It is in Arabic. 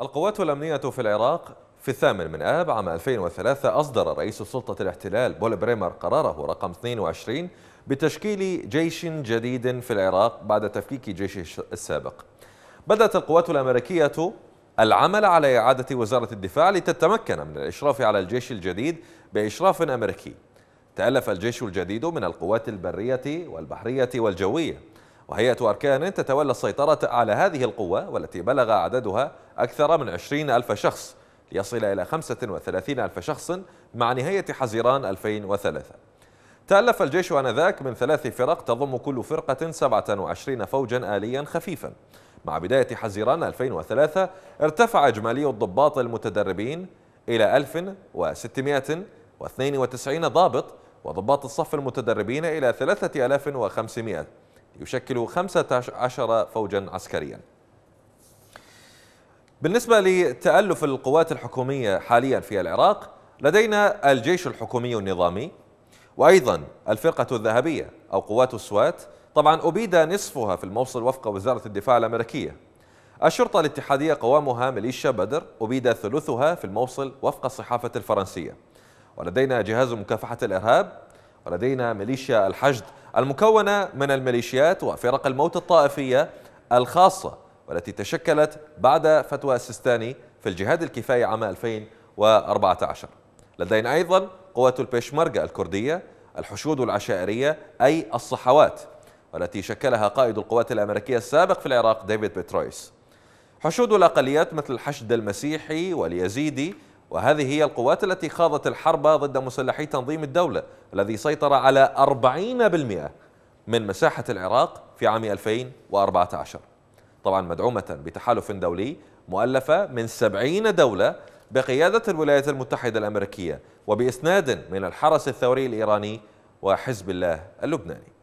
القوات الأمنية في العراق في الثامن من آب عام 2003 أصدر رئيس سلطة الاحتلال بول بريمر قراره رقم 22 بتشكيل جيش جديد في العراق بعد تفكيك جيشه السابق بدأت القوات الأمريكية العمل على إعادة وزارة الدفاع لتتمكن من الإشراف على الجيش الجديد بإشراف أمريكي تألف الجيش الجديد من القوات البرية والبحرية والجوية وهيئة أركان تتولى السيطرة على هذه القوة والتي بلغ عددها أكثر من 20 ألف شخص ليصل إلى 35 ألف شخص مع نهاية حزيران 2003 تألف الجيش آنذاك من ثلاث فرق تضم كل فرقة 27 فوجا آليا خفيفا مع بداية حزيران 2003 ارتفع إجمالي الضباط المتدربين إلى 1692 ضابط وضباط الصف المتدربين إلى 3500 يشكل 15 فوجا عسكريا بالنسبة لتألف القوات الحكومية حاليا في العراق لدينا الجيش الحكومي النظامي وأيضا الفرقة الذهبية أو قوات السوات طبعا أبيد نصفها في الموصل وفق وزارة الدفاع الأمريكية الشرطة الاتحادية قوامها ميليشيا بدر أبيد ثلثها في الموصل وفق الصحافة الفرنسية ولدينا جهاز مكافحة الإرهاب ولدينا ميليشيا الحشد المكونة من الميليشيات وفرق الموت الطائفية الخاصة والتي تشكلت بعد فتوى السيستاني في الجهاد الكفاية عام 2014 لدينا أيضا قوة البيشمركة الكردية الحشود العشائرية أي الصحوات والتي شكلها قائد القوات الأمريكية السابق في العراق ديفيد بترويس حشود الأقليات مثل الحشد المسيحي واليزيدي وهذه هي القوات التي خاضت الحرب ضد مسلحي تنظيم الدولة الذي سيطر على 40% من مساحة العراق في عام 2014 طبعا مدعومة بتحالف دولي مؤلفة من 70 دولة بقيادة الولايات المتحدة الأمريكية وبإسناد من الحرس الثوري الإيراني وحزب الله اللبناني